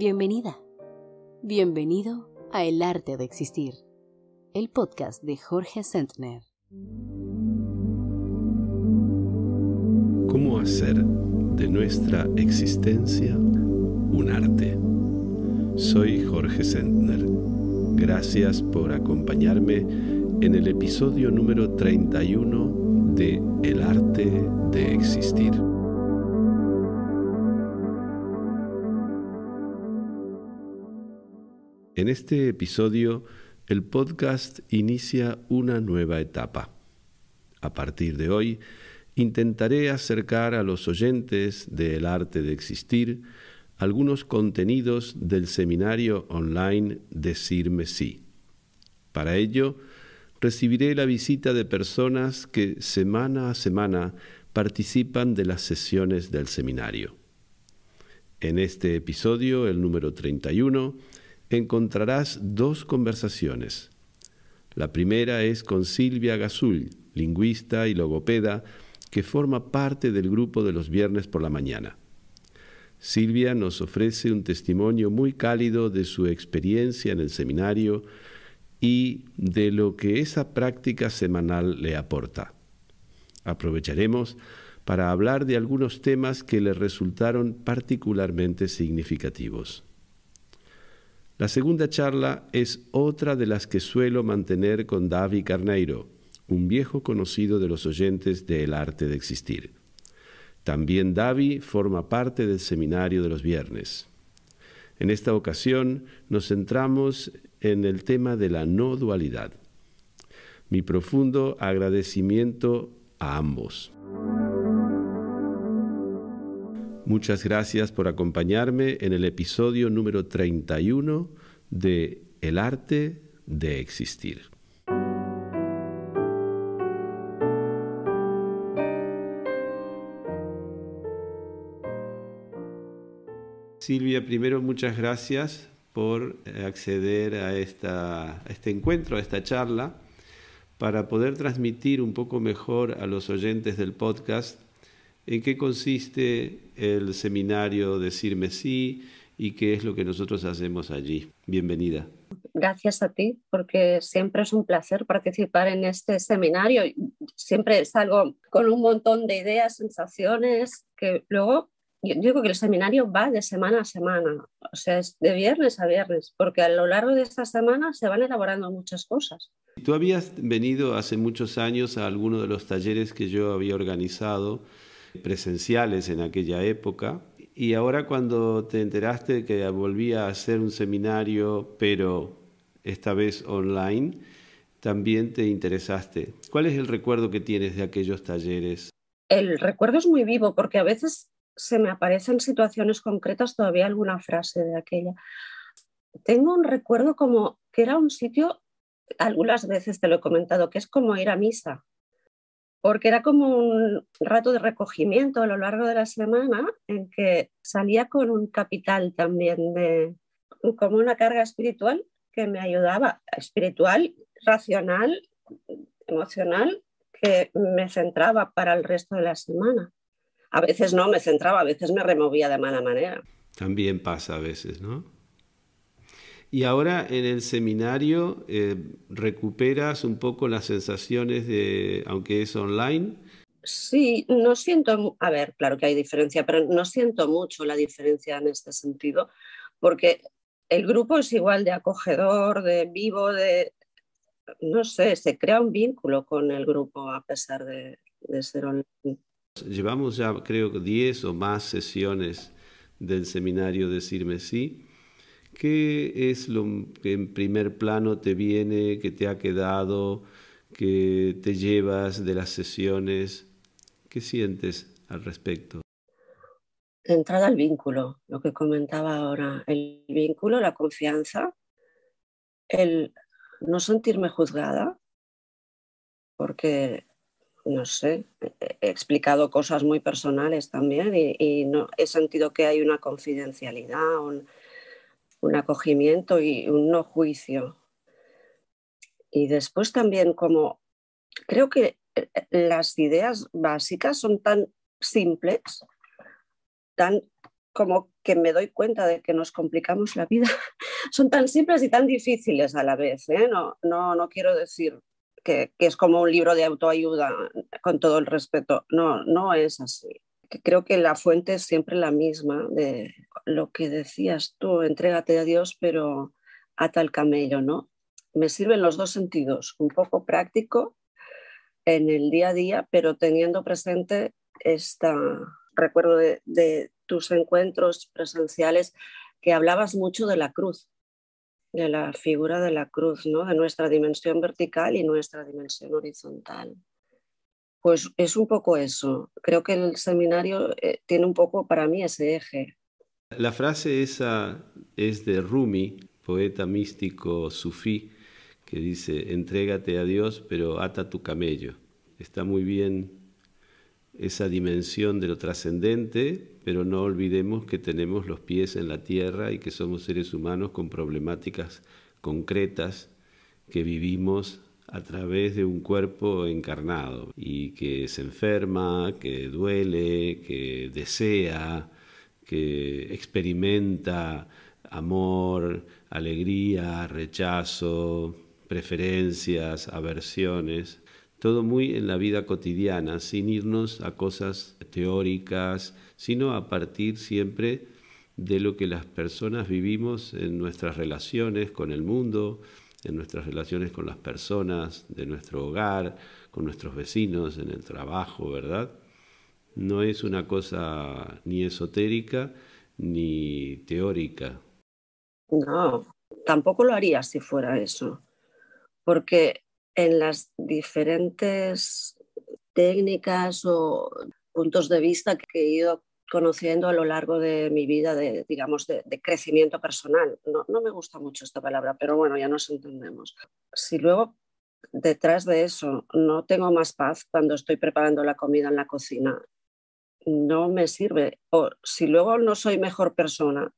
Bienvenida. Bienvenido a El Arte de Existir, el podcast de Jorge Sentner. ¿Cómo hacer de nuestra existencia un arte? Soy Jorge Sentner. Gracias por acompañarme en el episodio número 31 de El Arte de Existir. En este episodio, el podcast inicia una nueva etapa. A partir de hoy, intentaré acercar a los oyentes del arte de existir algunos contenidos del seminario online Decirme sí. Para ello, recibiré la visita de personas que semana a semana participan de las sesiones del seminario. En este episodio, el número 31, encontrarás dos conversaciones. La primera es con Silvia Gazul, lingüista y logopeda, que forma parte del grupo de los viernes por la mañana. Silvia nos ofrece un testimonio muy cálido de su experiencia en el seminario y de lo que esa práctica semanal le aporta. Aprovecharemos para hablar de algunos temas que le resultaron particularmente significativos. La segunda charla es otra de las que suelo mantener con Davi Carneiro, un viejo conocido de los oyentes de El arte de existir. También Davi forma parte del seminario de los viernes. En esta ocasión nos centramos en el tema de la no dualidad. Mi profundo agradecimiento a ambos. Muchas gracias por acompañarme en el episodio número 31 de El arte de existir. Silvia, primero muchas gracias por eh, acceder a, esta, este encuentro, a esta charla, para poder transmitir un poco mejor a los oyentes del podcast en qué consiste el seminario Decirme Sí y qué es lo que nosotros hacemos allí. Bienvenida. Gracias a ti, porque siempre es un placer participar en este seminario. Siempre salgo con un montón de ideas, sensaciones, que luego yo digo que el seminario va de semana a semana, o sea, es de viernes a viernes, porque a lo largo de esta semana se van elaborando muchas cosas. Tú habías venido hace muchos años a alguno de los talleres que yo había organizado presenciales en aquella época. Y ahora cuando te enteraste que volvía a hacer un seminario, pero esta vez online, también te interesaste. ¿Cuál es el recuerdo que tienes de aquellos talleres? El recuerdo es muy vivo porque a veces se me aparecen situaciones concretas todavía alguna frase de aquella. Tengo un recuerdo como que era un sitio, algunas veces te lo he comentado, que es como ir a misa porque era como un rato de recogimiento a lo largo de la semana en que salía con un capital también de como una carga espiritual que me ayudaba, espiritual, racional, emocional, que me centraba para el resto de la semana. A veces no me centraba, a veces me removía de mala manera. También pasa a veces, ¿no? Y ahora en el seminario eh, recuperas un poco las sensaciones de, aunque es online. Sí, no siento, a ver, claro que hay diferencia, pero no siento mucho la diferencia en este sentido, porque el grupo es igual de acogedor, de vivo, de, no sé, se crea un vínculo con el grupo a pesar de, ser online. Llevamos ya, creo, 10 o más sesiones del seminario Decirme Sí. ¿Qué es lo que en primer plano te viene, que te ha quedado, que te llevas de las sesiones? ¿Qué sientes al respecto? Entrada al vínculo, lo que comentaba ahora, el vínculo, la confianza, el no sentirme juzgada, porque, no sé, he explicado cosas muy personales también y, he sentido que hay una confidencialidad un acogimiento y un no juicio. Y después también como creo que eh, eh, las ideas básicas son tan simples, tan como que me doy cuenta de que nos complicamos la vida. Son tan simples y tan difíciles a la vez. ¿eh? No, no, no quiero decir que, que, es como un libro de autoayuda, con todo el respeto. No, no es así creo que la fuente es siempre la misma, de lo que decías tú, entrégate a Dios, pero ata el camello, ¿no? Me sirven los dos sentidos, un poco práctico en el día a día, pero teniendo presente esta recuerdo de, de tus encuentros presenciales, que hablabas mucho de la cruz, de la figura de la cruz, ¿no? de nuestra dimensión vertical y nuestra dimensión horizontal. Pues es un poco eso. Creo que el seminario eh, tiene un poco para mí ese eje. La frase esa es de Rumi, poeta místico sufí, que dice, entrégate a Dios, pero ata tu camello. Está muy bien esa dimensión de lo trascendente, pero no olvidemos que tenemos los pies en la tierra y que somos seres humanos con problemáticas concretas que vivimos a través de un cuerpo encarnado y que se enferma, que duele, que desea, que experimenta amor, alegría, rechazo, preferencias, aversiones, todo muy en la vida cotidiana, sin irnos a cosas teóricas, sino a partir siempre de lo que las personas vivimos en nuestras relaciones con el mundo, en nuestras relaciones con las personas, de nuestro hogar, con nuestros vecinos, en el trabajo, ¿verdad? No es una cosa ni esotérica ni teórica. No, tampoco lo haría si fuera eso, porque en las diferentes técnicas o puntos de vista que he ido conociendo a lo largo de mi vida, de, digamos, de, crecimiento personal. No, no, me gusta mucho esta palabra, pero bueno, ya nos entendemos. Si luego detrás de eso no tengo más paz cuando estoy preparando la comida en la cocina, no me sirve. O si luego no soy mejor persona,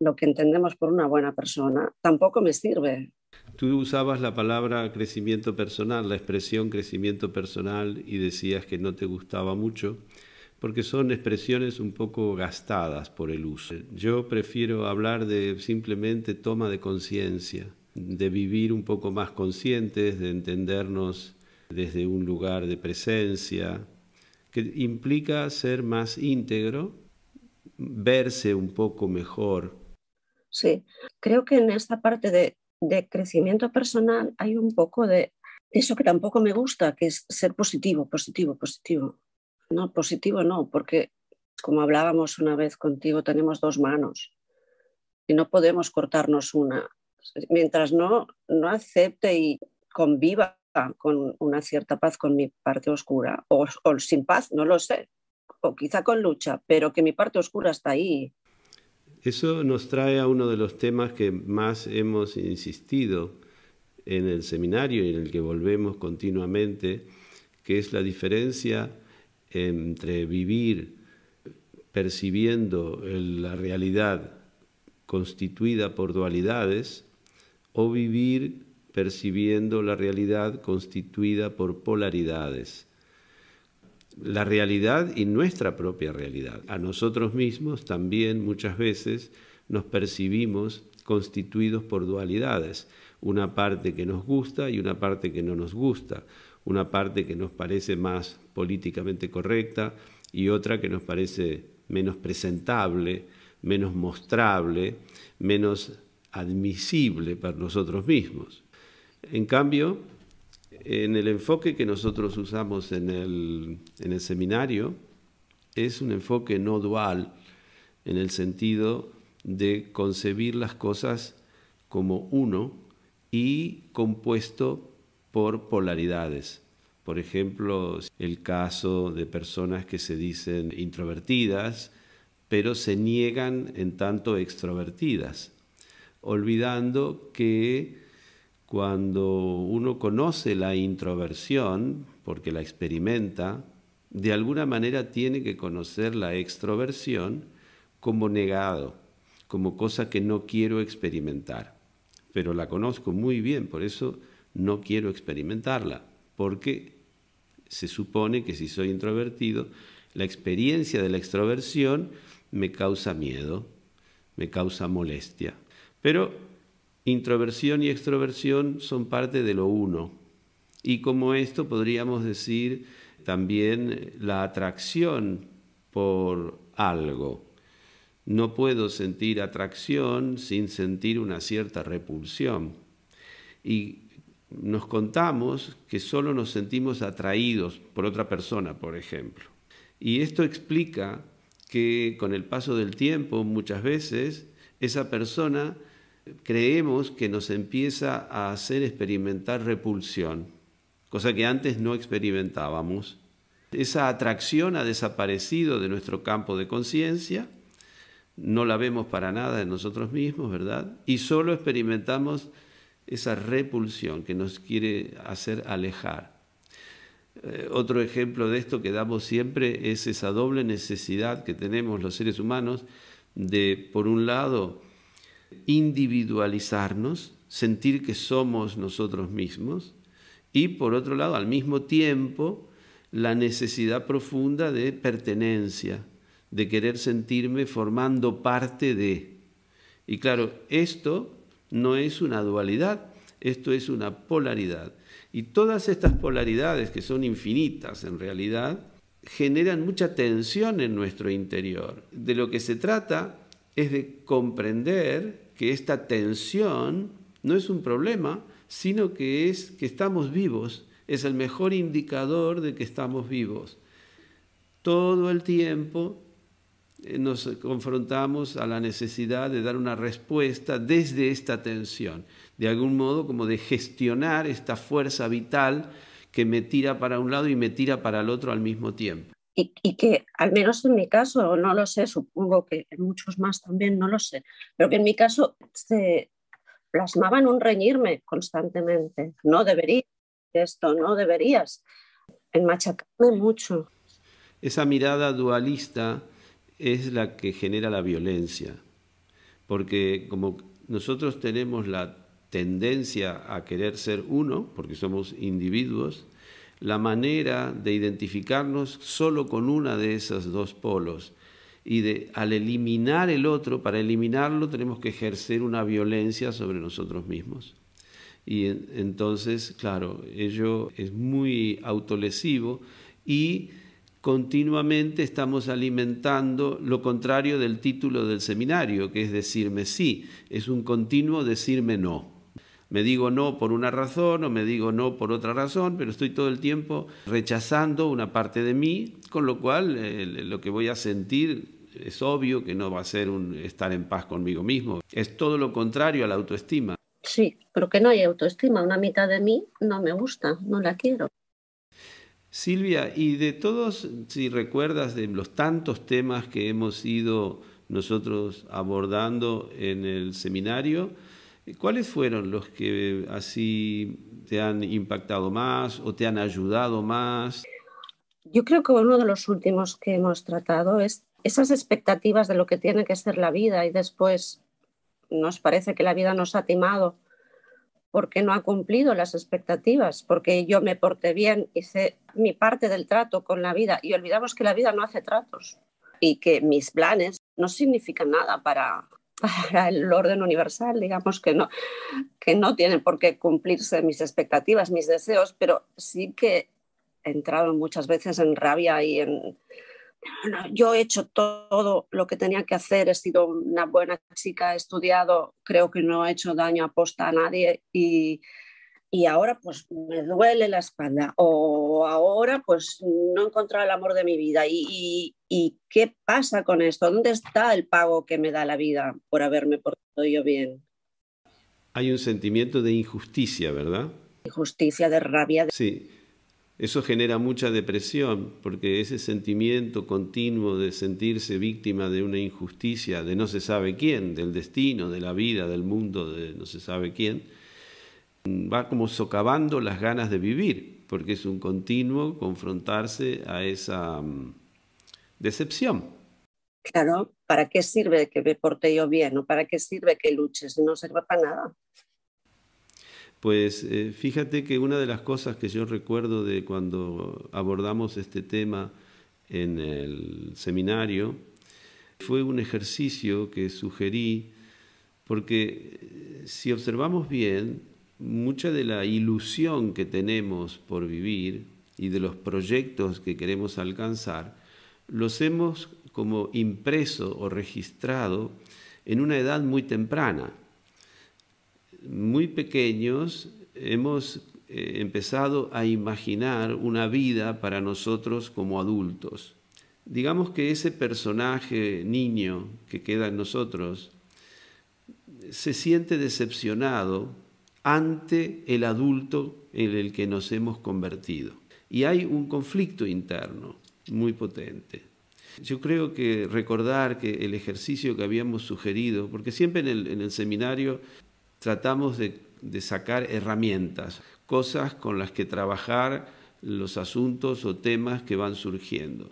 lo que entendemos por una buena persona, tampoco me sirve. Tú usabas la palabra crecimiento personal, la expresión crecimiento personal, y decías que no te gustaba mucho porque son expresiones un poco gastadas por el uso. Yo prefiero hablar de simplemente toma de conciencia, de vivir un poco más conscientes, de entendernos desde un lugar de presencia, que implica ser más íntegro, verse un poco mejor. Sí, creo que en esta parte de, de crecimiento personal hay un poco de eso que tampoco me gusta, que es ser positivo, positivo, positivo. No, positivo no, porque como hablábamos una vez contigo, tenemos dos manos y no podemos cortarnos una. Mientras no, no acepte y conviva con una cierta paz con mi parte oscura, o, o sin paz, no lo sé, o quizá con lucha, pero que mi parte oscura está ahí. Eso nos trae a uno de los temas que más hemos insistido en el seminario y en el que volvemos continuamente, que es la diferencia entre vivir percibiendo la realidad constituida por dualidades o vivir percibiendo la realidad constituida por polaridades. La realidad y nuestra propia realidad. A nosotros mismos también muchas veces nos percibimos constituidos por dualidades, una parte que nos gusta y una parte que no nos gusta, una parte que nos parece más políticamente correcta y otra que nos parece menos presentable, menos mostrable, menos admisible para nosotros mismos. En cambio, en el enfoque que nosotros usamos en el, en el seminario, es un enfoque no dual en el sentido de concebir las cosas como uno y compuesto por polaridades. Por ejemplo, el caso de personas que se dicen introvertidas, pero se niegan en tanto extrovertidas, olvidando que cuando uno conoce la introversión, porque la experimenta, de alguna manera tiene que conocer la extroversión como negado, como cosa que no quiero experimentar, pero la conozco muy bien, por eso no quiero experimentarla, porque se supone que si soy introvertido, la experiencia de la extroversión me causa miedo, me causa molestia. Pero introversión y extroversión son parte de lo uno. Y como esto podríamos decir también la atracción por algo. No puedo sentir atracción sin sentir una cierta repulsión. Y nos contamos que solo nos sentimos atraídos por otra persona, por ejemplo. Y esto explica que con el paso del tiempo muchas veces esa persona creemos que nos empieza a hacer experimentar repulsión, cosa que antes no experimentábamos. Esa atracción ha desaparecido de nuestro campo de conciencia, no la vemos para nada en nosotros mismos, ¿verdad? Y solo experimentamos esa repulsión que nos quiere hacer alejar. Eh, otro ejemplo de esto que damos siempre es esa doble necesidad que tenemos los seres humanos de, por un lado, individualizarnos, sentir que somos nosotros mismos, y por otro lado, al mismo tiempo, la necesidad profunda de pertenencia, de querer sentirme formando parte de. Y claro, esto no es una dualidad, esto es una polaridad. Y todas estas polaridades, que son infinitas en realidad, generan mucha tensión en nuestro interior. De lo que se trata es de comprender que esta tensión no es un problema, sino que es que estamos vivos, es el mejor indicador de que estamos vivos. Todo el tiempo eh, nos confrontamos a la necesidad de dar una respuesta desde esta tensión, de algún modo como de gestionar esta fuerza vital que me tira para un lado y me tira para el otro al mismo tiempo. Y, que al menos en mi caso, no lo sé, supongo que en muchos más también, no lo sé, pero que en mi caso se plasmaba en un reñirme constantemente. No deberías esto, no deberías, en machacarme mucho. Esa mirada dualista es la que genera la violencia, porque como nosotros tenemos la tendencia a querer ser uno, porque somos individuos, la manera de identificarnos solo con una de esos dos polos y de al eliminar el otro, para eliminarlo tenemos que ejercer una violencia sobre nosotros mismos. Y entonces, claro, ello es muy autolesivo y continuamente estamos alimentando lo contrario del título del seminario, que es decirme sí, es un continuo decirme no. Me digo no por una razón o me digo no por otra razón, pero estoy todo el tiempo rechazando una parte de mí, con lo cual eh, lo que voy a sentir es obvio que no va a ser un estar en paz conmigo mismo. Es todo lo contrario a la autoestima. Sí, pero que no hay autoestima. Una mitad de mí no me gusta, no la quiero. Silvia, y de todos, si recuerdas, de los tantos temas que hemos ido nosotros abordando en el seminario, ¿cuáles fueron los que así te han impactado más o te han ayudado más? Yo creo que uno de los últimos que hemos tratado es esas expectativas de lo que tiene que ser la vida y después nos parece que la vida nos ha timado porque no ha cumplido las expectativas, porque yo me porté bien, hice mi parte del trato con la vida y olvidamos que la vida no hace tratos y que mis planes no significan nada para, el orden universal, digamos que no, que no tienen por qué cumplirse mis expectativas, mis deseos, pero sí que he entrado muchas veces en rabia y en, yo he hecho todo lo que tenía que hacer, he sido una buena chica, he estudiado, creo que no he hecho daño a posta a nadie y, y ahora pues me duele la espalda o ahora pues no he encontrado el amor de mi vida y, y, qué pasa con esto, dónde está el pago que me da la vida por haberme portado yo bien. Hay un sentimiento de injusticia, ¿verdad? Injusticia, de rabia. De... Sí, eso genera mucha depresión, porque ese sentimiento continuo de sentirse víctima de una injusticia, de no se sabe quién, del destino, de la vida, del mundo, de no se sabe quién, va como socavando las ganas de vivir, porque es un continuo confrontarse a esa mm, decepción. Claro, ¿para qué sirve que me porte yo bien? ¿O para qué sirve que luches? No sirve para nada. Pues eh, fíjate que una de las cosas que yo recuerdo de cuando abordamos este tema en el seminario fue un ejercicio que sugerí, porque eh, si observamos bien, mucha de la ilusión que tenemos por vivir y de los proyectos que queremos alcanzar, los hemos como impreso o registrado en una edad muy temprana muy pequeños hemos eh, empezado a imaginar una vida para nosotros como adultos. Digamos que ese personaje niño que queda en nosotros se siente decepcionado ante el adulto en el que nos hemos convertido. Y hay un conflicto interno muy potente. Yo creo que recordar que el ejercicio que habíamos sugerido, porque siempre en el seminario tratamos de, sacar herramientas, cosas con las que trabajar los asuntos o temas que van surgiendo.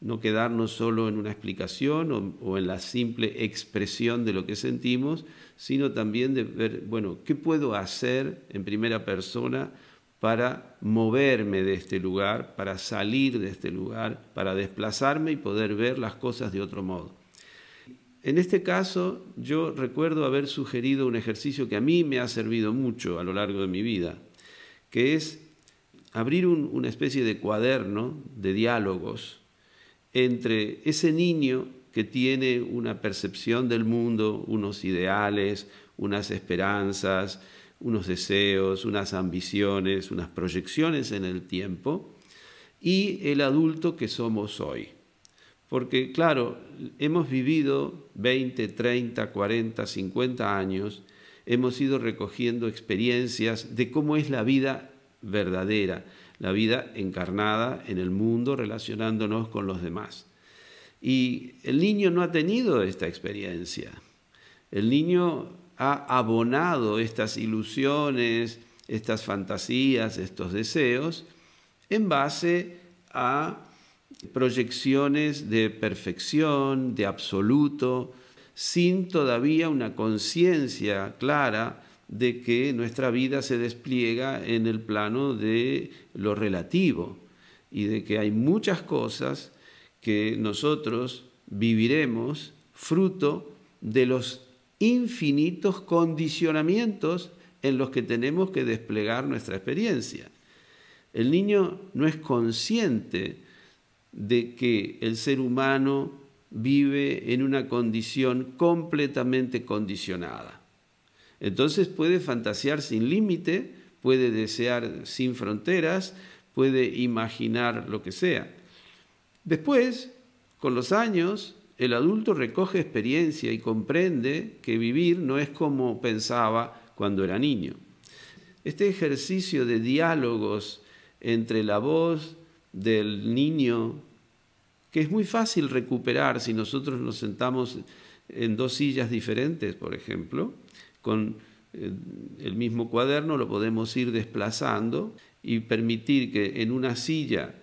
No quedarnos solo en una explicación o, o, en la simple expresión de lo que sentimos, sino también de ver, bueno, ¿qué puedo hacer en primera persona para moverme de este lugar, para salir de este lugar, para desplazarme y poder ver las cosas de otro modo? En este caso, yo recuerdo haber sugerido un ejercicio que a mí me ha servido mucho a lo largo de mi vida, que es abrir una especie de cuaderno de diálogos entre ese niño que tiene una percepción del mundo, unos ideales, unas esperanzas, unos deseos, unas ambiciones, unas proyecciones en el tiempo, y el adulto que somos hoy. Porque claro, hemos vivido 20, 30, 40, 50 años, hemos ido recogiendo experiencias de cómo es la vida verdadera, la vida encarnada en el mundo relacionándonos con los demás. Y el niño no ha tenido esta experiencia. El niño ha abonado estas ilusiones, estas fantasías, estos deseos, en base a proyecciones de perfección, de absoluto, sin todavía una conciencia clara de que nuestra vida se despliega en el plano de lo relativo y de que hay muchas cosas que nosotros viviremos fruto de los infinitos condicionamientos en los que tenemos que desplegar nuestra experiencia. El niño no es consciente de que el ser humano vive en una condición completamente condicionada. Entonces puede fantasear sin límite, puede desear sin fronteras, puede imaginar lo que sea. Después, con los años, el adulto recoge experiencia y comprende que vivir no es como pensaba cuando era niño. Este ejercicio de diálogos entre la voz, del niño, que es muy fácil recuperar si nosotros nos sentamos en dos sillas diferentes, por ejemplo, con eh, el mismo cuaderno lo podemos ir desplazando y permitir que en una silla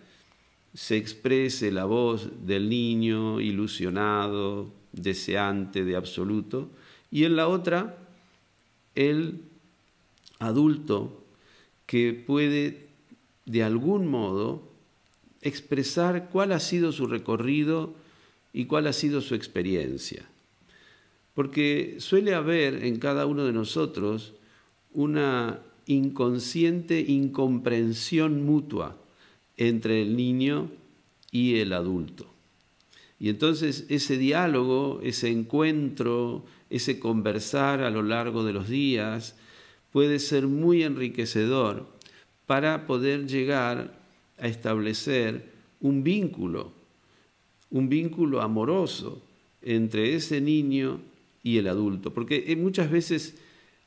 se exprese la voz del niño ilusionado, deseante de absoluto, y en la otra el adulto que puede de algún modo expresar cuál ha sido su recorrido y cuál ha sido su experiencia. Porque suele haber en cada uno de nosotros una inconsciente incomprensión mutua entre el niño y el adulto. Y entonces ese diálogo, ese encuentro, ese conversar a lo largo de los días puede ser muy enriquecedor para poder llegar a establecer un vínculo, un vínculo amoroso entre ese niño y el adulto, porque eh, muchas veces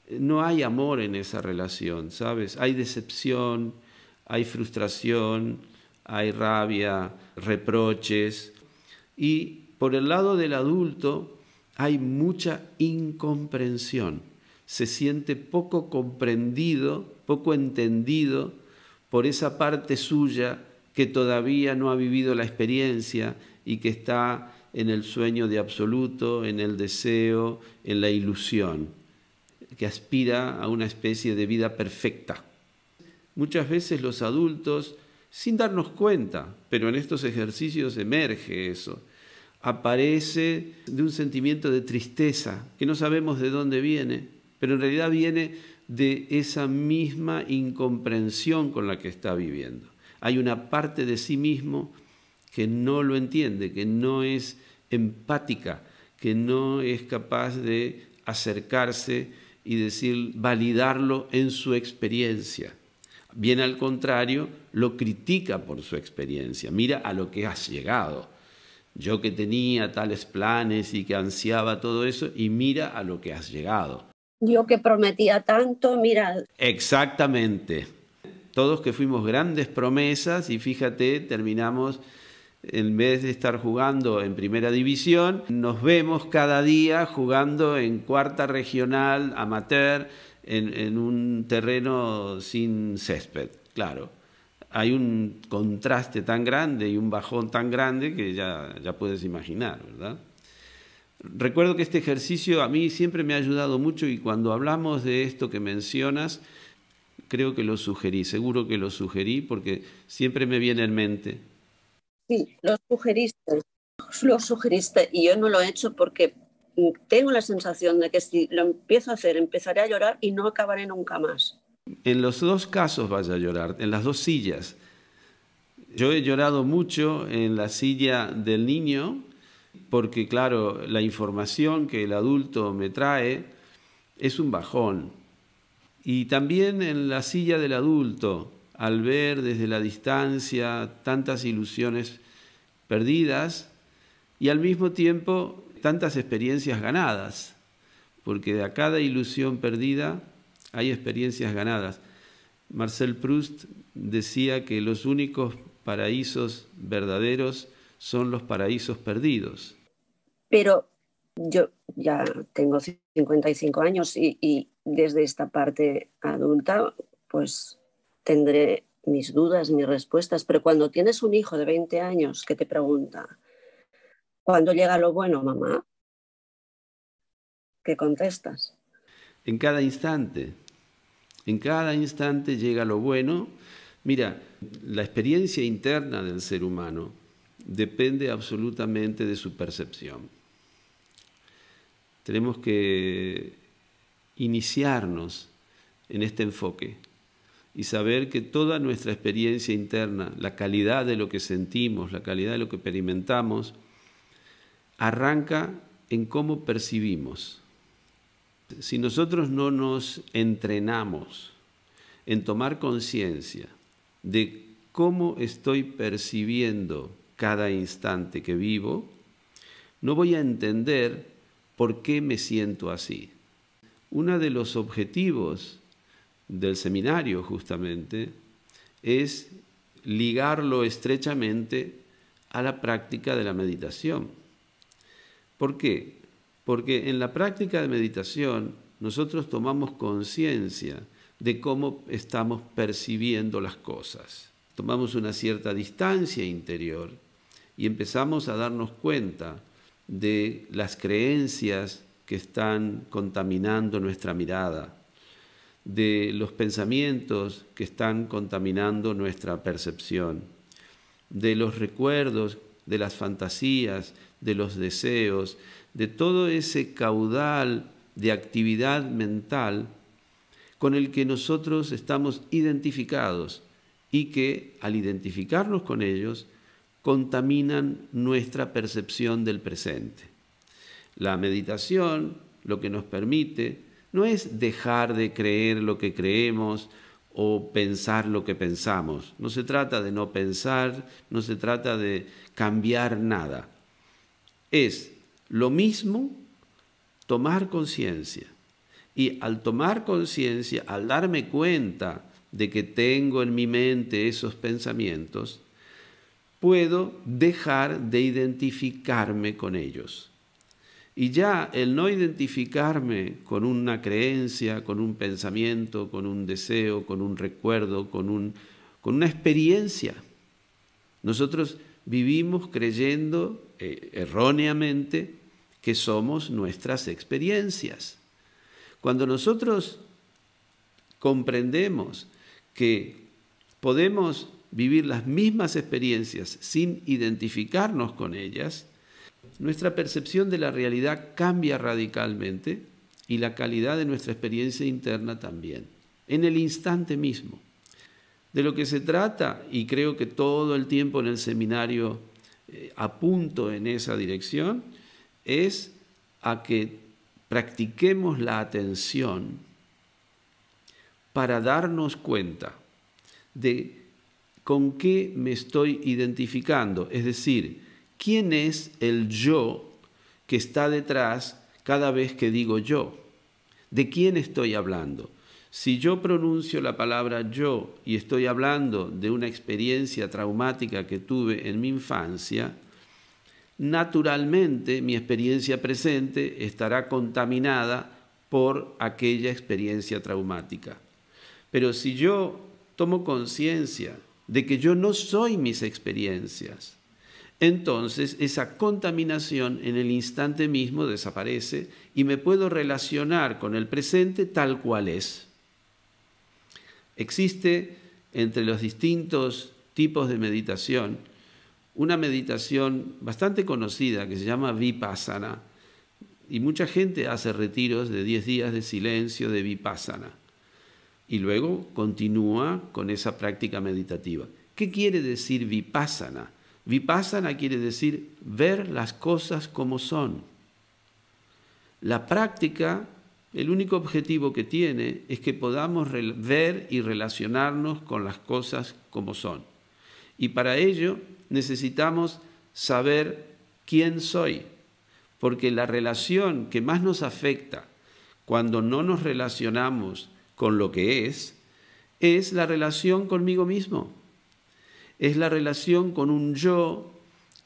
eh, no hay amor en esa relación, ¿sabes? Hay decepción, hay frustración, hay rabia, reproches, y por el lado del adulto hay mucha incomprensión, se siente poco comprendido, poco entendido, por esa parte suya que todavía no ha vivido la experiencia y que está en el sueño de absoluto, en el deseo, en la ilusión, que aspira a una especie de vida perfecta. Muchas veces los adultos, sin darnos cuenta, pero en estos ejercicios emerge eso, aparece de un sentimiento de tristeza, que no sabemos de dónde viene, pero en realidad viene de esa misma incomprensión con la que está viviendo. Hay una parte de sí mismo que no lo entiende, que no es empática, que no es capaz de acercarse y decir, validarlo en su experiencia. Bien al contrario, lo critica por su experiencia. Mira a lo que has llegado. Yo que tenía tales planes y que ansiaba todo eso, y mira a lo que has llegado. Yo que prometía tanto, mirad Exactamente. Todos que fuimos grandes promesas y fíjate, terminamos en vez de estar jugando en primera división, nos vemos cada día jugando en cuarta regional, amateur, en, en, un terreno sin césped. Claro, hay un contraste tan grande y un bajón tan grande que ya, ya puedes imaginar, ¿verdad? Recuerdo que este ejercicio a mí siempre me ha ayudado mucho y cuando hablamos de esto que mencionas, creo que lo sugerí, seguro que lo sugerí porque siempre me viene en mente. Sí, lo sugeriste, lo sugeriste y yo no lo he hecho porque tengo la sensación de que si lo empiezo a hacer empezaré a llorar y no acabaré nunca más. En los dos casos vaya a llorar, en las dos sillas. Yo he llorado mucho en la silla del niño porque claro, la información que el adulto me trae es un bajón. Y también en la silla del adulto, al ver desde la distancia tantas ilusiones perdidas y al mismo tiempo tantas experiencias ganadas, porque de cada ilusión perdida hay experiencias ganadas. Marcel Proust decía que los únicos paraísos verdaderos son los paraísos perdidos. Pero yo ya tengo 55 años y, desde esta parte adulta, pues tendré mis dudas, mis respuestas, pero cuando tienes un hijo de 20 años que te pregunta, ¿cuándo llega lo bueno, mamá? ¿Qué contestas? En cada instante, en cada instante llega lo bueno. Mira, la experiencia interna del ser humano depende absolutamente de su percepción. Tenemos que iniciarnos en este enfoque y saber que toda nuestra experiencia interna, la calidad de lo que sentimos, la calidad de lo que experimentamos, arranca en cómo percibimos. Si nosotros no nos entrenamos en tomar conciencia de cómo estoy percibiendo cada instante que vivo, no voy a entender ¿Por qué me siento así? Uno de los objetivos del seminario justamente es ligarlo estrechamente a la práctica de la meditación. ¿Por qué? Porque en la práctica de meditación nosotros tomamos conciencia de cómo estamos percibiendo las cosas. Tomamos una cierta distancia interior y empezamos a darnos cuenta de las creencias que están contaminando nuestra mirada, de los pensamientos que están contaminando nuestra percepción, de los recuerdos, de las fantasías, de los deseos, de todo ese caudal de actividad mental con el que nosotros estamos identificados y que al identificarnos con ellos contaminan nuestra percepción del presente. La meditación lo que nos permite no es dejar de creer lo que creemos o pensar lo que pensamos. No se trata de no pensar, no se trata de cambiar nada. Es lo mismo tomar conciencia. Y al tomar conciencia, al darme cuenta de que tengo en mi mente esos pensamientos, puedo dejar de identificarme con ellos. Y ya el no identificarme con una creencia, con un pensamiento, con un deseo, con un recuerdo, con, un, con una experiencia. Nosotros vivimos creyendo eh, erróneamente que somos nuestras experiencias. Cuando nosotros comprendemos que podemos vivir las mismas experiencias sin identificarnos con ellas, nuestra percepción de la realidad cambia radicalmente y la calidad de nuestra experiencia interna también, en el instante mismo. De lo que se trata, y creo que todo el tiempo en el seminario eh, apunto en esa dirección, es a que practiquemos la atención para darnos cuenta de con qué me estoy identificando, es decir, quién es el yo que está detrás cada vez que digo yo, de quién estoy hablando. Si yo pronuncio la palabra yo y estoy hablando de una experiencia traumática que tuve en mi infancia, naturalmente mi experiencia presente estará contaminada por aquella experiencia traumática. Pero si yo tomo conciencia de que yo no soy mis experiencias. Entonces esa contaminación en el instante mismo desaparece y me puedo relacionar con el presente tal cual es. Existe entre los distintos tipos de meditación una meditación bastante conocida que se llama vipassana y mucha gente hace retiros de 10 días de silencio de vipassana y luego continúa con esa práctica meditativa. ¿Qué quiere decir vipassana? Vipassana quiere decir ver las cosas como son. La práctica, el único objetivo que tiene es que podamos ver y relacionarnos con las cosas como son. Y para ello necesitamos saber quién soy, porque la relación que más nos afecta cuando no nos relacionamos con lo que es, es la relación conmigo mismo. Es la relación con un yo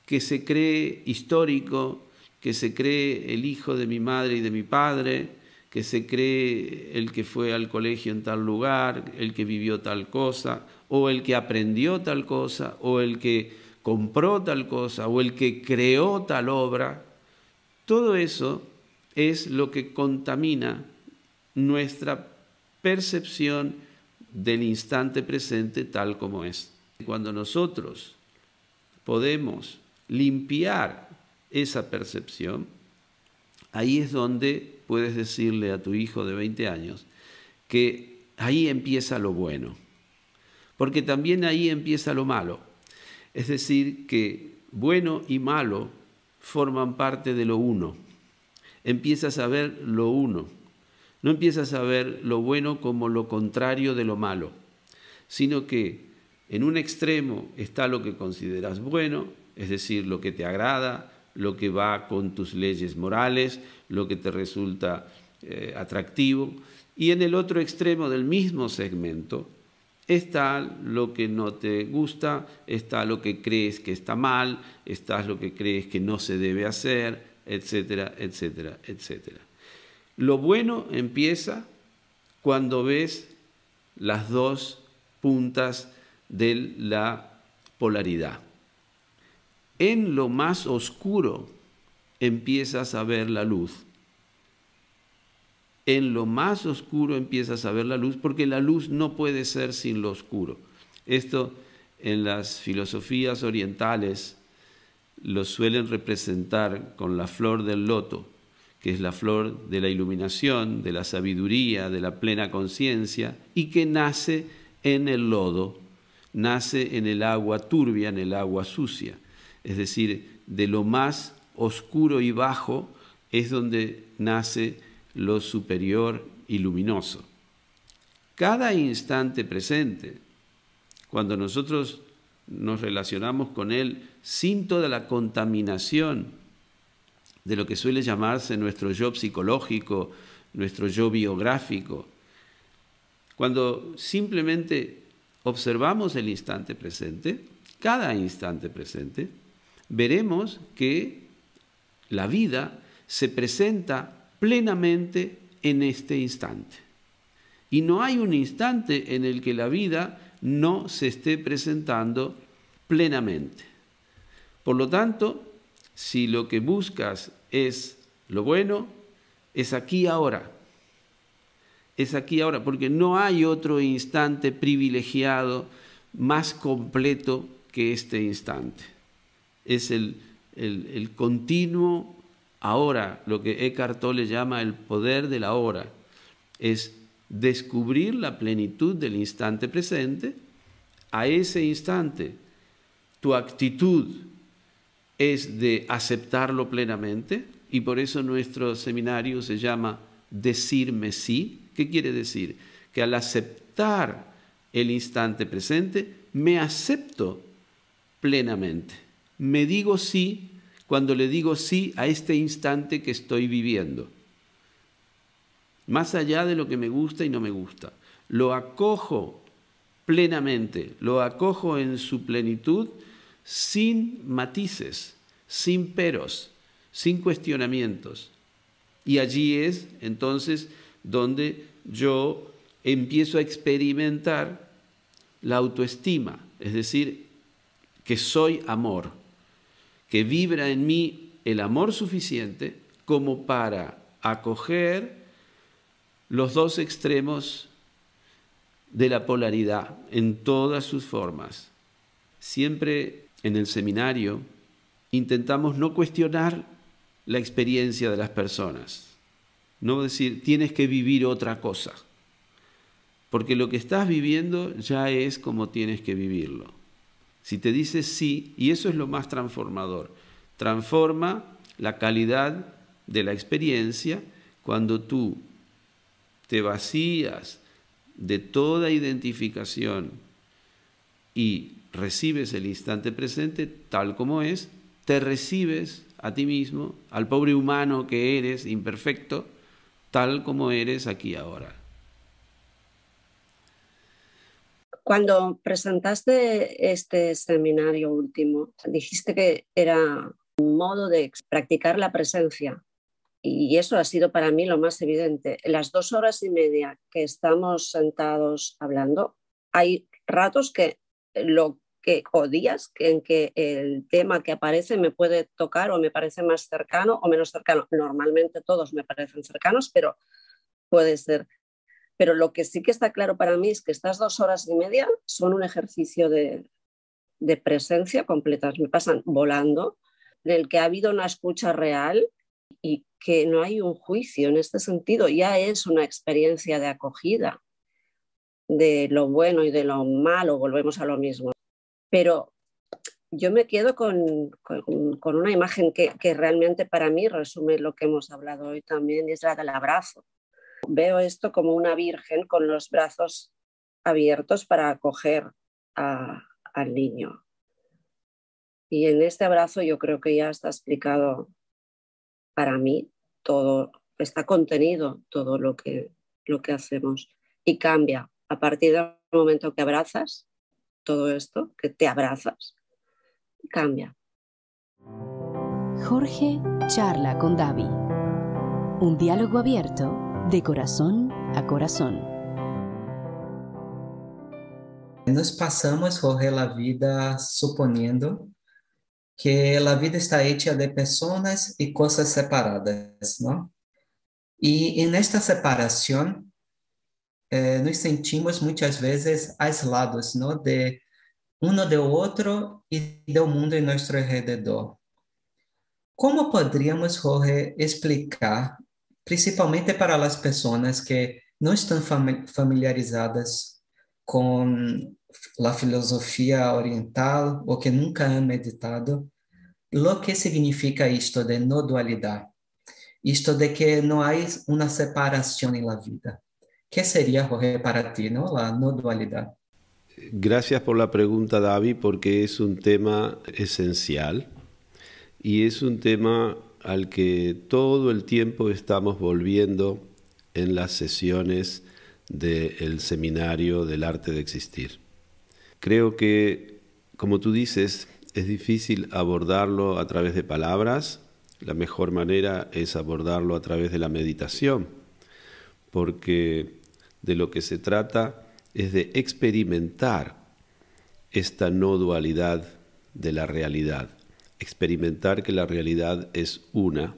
que se cree histórico, que se cree el hijo de mi madre y de mi padre, que se cree el que fue al colegio en tal lugar, el que vivió tal cosa, o el que aprendió tal cosa, o el que compró tal cosa, o el que creó tal obra. Todo eso es lo que contamina nuestra percepción del instante presente tal como es. Cuando nosotros podemos limpiar esa percepción, ahí es donde puedes decirle a tu hijo de 20 años que ahí empieza lo bueno, porque también ahí empieza lo malo. Es decir, que bueno y malo forman parte de lo uno. Empiezas a ver lo uno no empiezas a ver lo bueno como lo contrario de lo malo, sino que en un extremo está lo que consideras bueno, es decir, lo que te agrada, lo que va con tus leyes morales, lo que te resulta eh, atractivo, y en el otro extremo del mismo segmento está lo que no te gusta, está lo que crees que está mal, está lo que crees que no se debe hacer, etcétera, etcétera, etcétera. Lo bueno empieza cuando ves las dos puntas de la polaridad. En lo más oscuro empiezas a ver la luz. En lo más oscuro empiezas a ver la luz porque la luz no puede ser sin lo oscuro. Esto en las filosofías orientales lo suelen representar con la flor del loto que es la flor de la iluminación, de la sabiduría, de la plena conciencia, y que nace en el lodo, nace en el agua turbia, en el agua sucia. Es decir, de lo más oscuro y bajo es donde nace lo superior y luminoso. Cada instante presente, cuando nosotros nos relacionamos con Él sin de la contaminación de lo que suele llamarse nuestro yo psicológico, nuestro yo biográfico. Cuando simplemente observamos el instante presente, cada instante presente, veremos que la vida se presenta plenamente en este instante. Y no hay un instante en el que la vida no se esté presentando plenamente. Por lo tanto, si lo que buscas es lo bueno, es aquí ahora. Es aquí ahora, porque no hay otro instante privilegiado más completo que este instante. Es el, continuo ahora, lo que Eckhart Tolle llama el poder de la hora. Es descubrir la plenitud del instante presente a ese instante. Tu actitud, es de aceptarlo plenamente y por eso nuestro seminario se llama Decirme sí. ¿Qué quiere decir? Que al aceptar el instante presente, me acepto plenamente. Me digo sí cuando le digo sí a este instante que estoy viviendo. Más allá de lo que me gusta y no me gusta. Lo acojo plenamente, lo acojo en su plenitud sin matices, sin peros, sin cuestionamientos. Y allí es entonces donde yo empiezo a experimentar la autoestima, es decir, que soy amor, que vibra en mí el amor suficiente como para acoger los dos extremos de la polaridad en todas sus formas. Siempre en el seminario intentamos no cuestionar la experiencia de las personas, no decir tienes que vivir otra cosa, porque lo que estás viviendo ya es como tienes que vivirlo. Si te dices sí, y eso es lo más transformador, transforma la calidad de la experiencia cuando tú te vacías de toda identificación y recibes el instante presente tal como es, te recibes a ti mismo, al pobre humano que eres, imperfecto, tal como eres aquí ahora. Cuando presentaste este seminario último, dijiste que era un modo de practicar la presencia. Y eso ha sido para mí lo más evidente. las dos horas y media que estamos sentados hablando, hay ratos que lo que, o días en que el tema que aparece me puede tocar o me parece más cercano o menos cercano. Normalmente todos me parecen cercanos, pero puede ser. Pero lo que sí que está claro para mí es que estas dos horas y media son un ejercicio de, de presencia completa. Me pasan volando, en el que ha habido una escucha real y que no hay un juicio en este sentido. Ya es una experiencia de acogida de lo bueno y de lo malo, volvemos a lo mismo. Pero yo me quedo con, una imagen que, realmente para mí resume lo que hemos hablado hoy también, es la del abrazo. Veo esto como una virgen con los brazos abiertos para acoger al niño. Y en este abrazo yo creo que ya está explicado para mí todo, está contenido todo lo que, lo que hacemos y cambia a partir del momento que abrazas todo esto, que te abrazas, cambia. Jorge charla con Davi. Un diálogo abierto de corazón a corazón. Nos pasamos, Jorge, la vida suponiendo que la vida está hecha de personas y cosas separadas, ¿no? Y en esta separación eh, nos sentimos muitas vezes aislados, não de um do outro e do mundo em nosso redor. Como poderíamos, Jorge, explicar, principalmente para as pessoas que não estão familiarizadas com a filosofia oriental ou que nunca han meditado, o que significa isto de não dualidade? Isto de que não há uma separação na vida. ¿Qué sería, Jorge, para ti, ¿no? la no dualidad? Gracias por la pregunta, David, porque es un tema esencial y es un tema al que todo el tiempo estamos volviendo en las sesiones del seminario del arte de existir. Creo que, como tú dices, es difícil abordarlo a través de palabras, la mejor manera es abordarlo a través de la meditación, porque de lo que se trata es de experimentar esta no dualidad de la realidad, experimentar que la realidad es una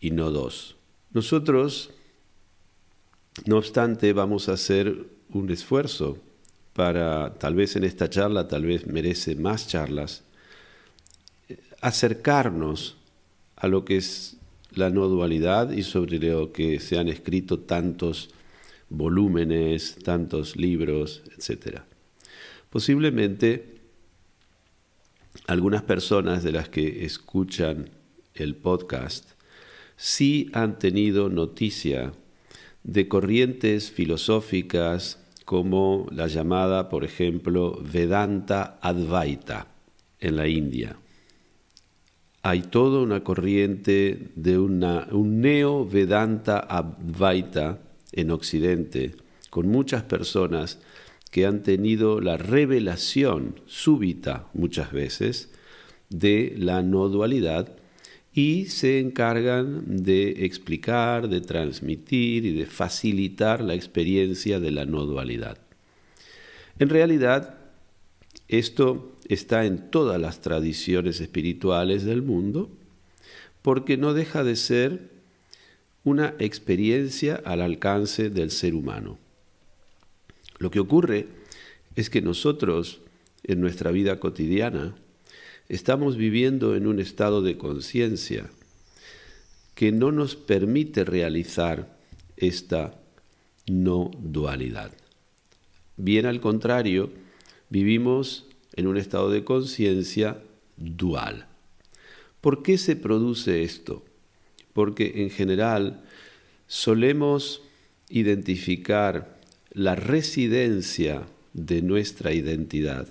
y no dos. Nosotros, no obstante, vamos a hacer un esfuerzo para, tal vez en esta charla, tal vez merece más charlas, acercarnos a lo que es la no dualidad y sobre lo que se han escrito tantos volúmenes, tantos libros, etc. Posiblemente algunas personas de las que escuchan el podcast sí han tenido noticia de corrientes filosóficas como la llamada, por ejemplo, Vedanta Advaita en la India. Hay toda una corriente de una, un neo-Vedanta Advaita en Occidente, con muchas personas que han tenido la revelación súbita muchas veces de la no dualidad y se encargan de explicar, de transmitir y de facilitar la experiencia de la no dualidad. En realidad, esto está en todas las tradiciones espirituales del mundo porque no deja de ser una experiencia al alcance del ser humano. Lo que ocurre es que nosotros, en nuestra vida cotidiana, estamos viviendo en un estado de conciencia que no nos permite realizar esta no dualidad. Bien al contrario, vivimos en un estado de conciencia dual. ¿Por qué se produce esto? porque en general solemos identificar la residencia de nuestra identidad,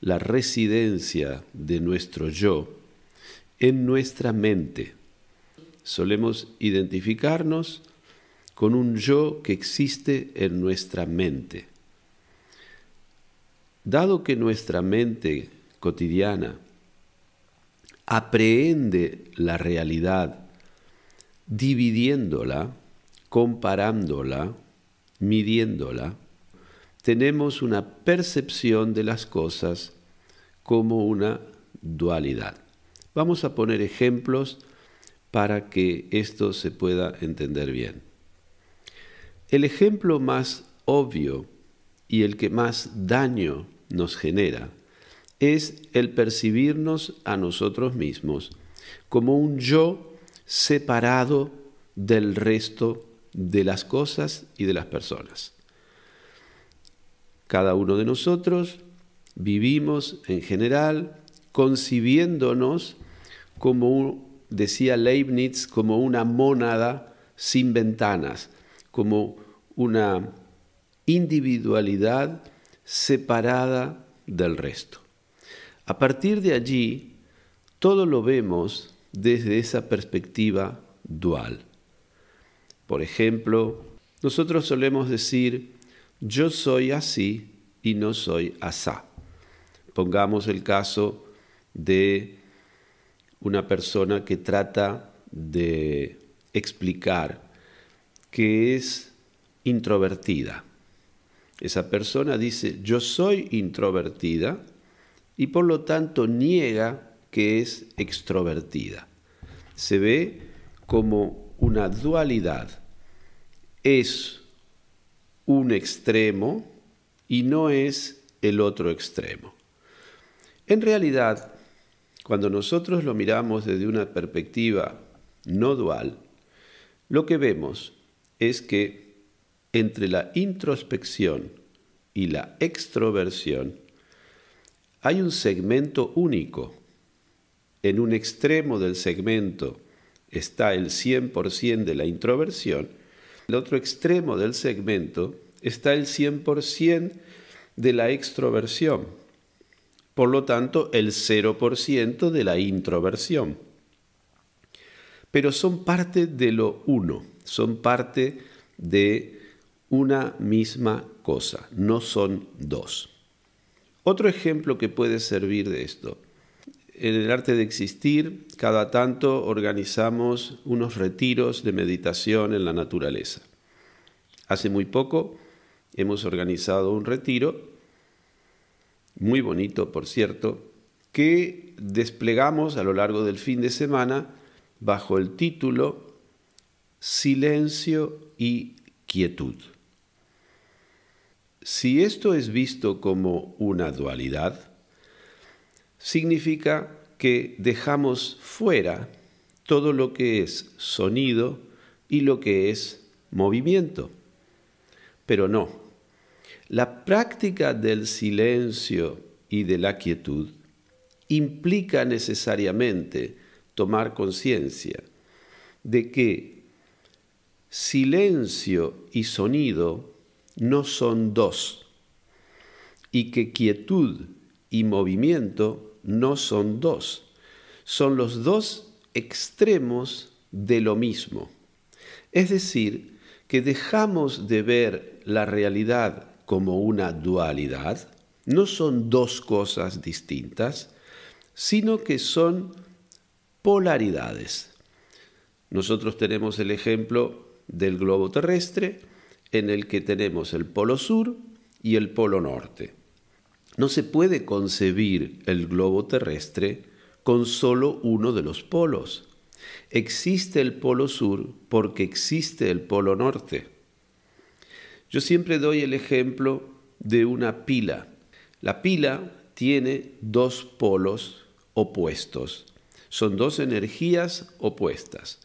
la residencia de nuestro yo en nuestra mente. Solemos identificarnos con un yo que existe en nuestra mente. Dado que nuestra mente cotidiana aprehende la realidad dividiéndola, comparándola, midiéndola, tenemos una percepción de las cosas como una dualidad. Vamos a poner ejemplos para que esto se pueda entender bien. El ejemplo más obvio y el que más daño nos genera es el percibirnos a nosotros mismos como un yo separado del resto de las cosas y de las personas. Cada uno de nosotros vivimos en general concibiéndonos como decía Leibniz, como una mónada sin ventanas, como una individualidad separada del resto. A partir de allí, todo lo vemos desde esa perspectiva dual. Por ejemplo, nosotros solemos decir, yo soy así y no soy asá. Pongamos el caso de una persona que trata de explicar que es introvertida. Esa persona dice, yo soy introvertida y por lo tanto niega que es extrovertida. Se ve como una dualidad. Es un extremo y no es el otro extremo. En realidad, cuando nosotros lo miramos desde una perspectiva no dual, lo que vemos es que entre la introspección y la extroversión hay un segmento único en un extremo del segmento está el 100% de la introversión, el otro extremo del segmento está el 100% de la extroversión, por lo tanto el 0% de la introversión. Pero son parte de lo uno, son parte de una misma cosa, no son dos. Otro ejemplo que puede servir de esto en el arte de existir, cada tanto organizamos unos retiros de meditación en la naturaleza. Hace muy poco hemos organizado un retiro, muy bonito por cierto, que desplegamos a lo largo del fin de semana bajo el título Silencio y Quietud. Si esto es visto como una dualidad, significa que dejamos fuera todo lo que es sonido y lo que es movimiento. Pero no, la práctica del silencio y de la quietud implica necesariamente tomar conciencia de que silencio y sonido no son dos y que quietud y movimiento no son dos, son los dos extremos de lo mismo. Es decir, que dejamos de ver la realidad como una dualidad, no son dos cosas distintas, sino que son polaridades. Nosotros tenemos el ejemplo del globo terrestre en el que tenemos el polo sur y el polo norte. No se puede concebir el globo terrestre con solo uno de los polos. Existe el polo sur porque existe el polo norte. Yo siempre doy el ejemplo de una pila. La pila tiene dos polos opuestos. Son dos energías opuestas.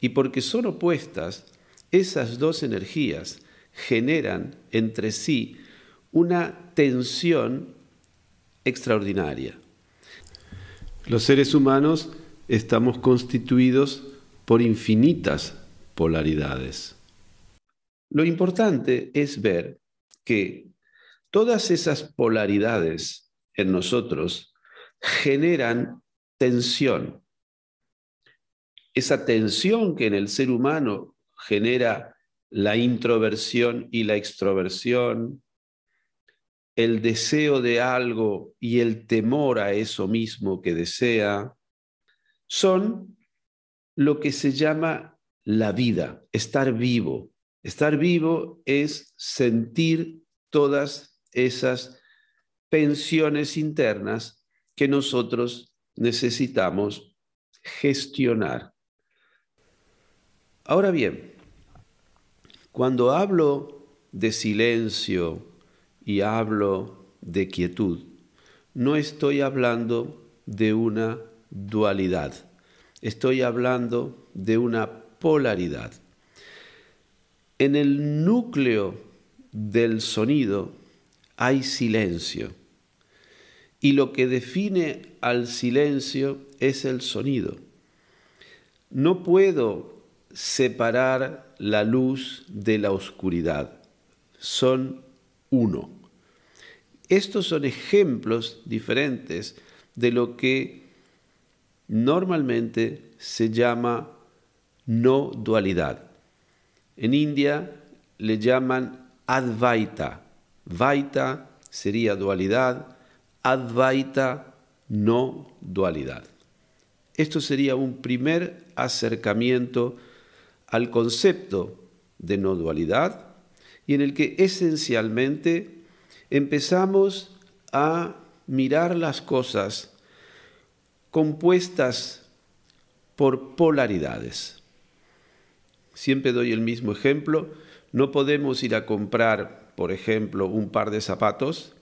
Y porque son opuestas, esas dos energías generan entre sí una tensión extraordinaria. Los seres humanos estamos constituidos por infinitas polaridades. Lo importante es ver que todas esas polaridades en nosotros generan tensión. Esa tensión que en el ser humano genera la introversión y la extroversión, el deseo de algo y el temor a eso mismo que desea son lo que se llama la vida, estar vivo. Estar vivo es sentir todas esas pensiones internas que nosotros necesitamos gestionar. Ahora bien, cuando hablo de silencio, y hablo de quietud, no estoy hablando de una dualidad, estoy hablando de una polaridad. En el núcleo del sonido hay silencio y lo que define al silencio es el sonido. No puedo separar la luz de la oscuridad, son uno. Estos son ejemplos diferentes de lo que normalmente se llama no dualidad. En India le llaman Advaita. Vaita sería dualidad, Advaita no dualidad. Esto sería un primer acercamiento al concepto de no dualidad en el que esencialmente empezamos a mirar las cosas compuestas por polaridades. Siempre doy el mismo ejemplo, no podemos ir a comprar, por ejemplo, un par de zapatos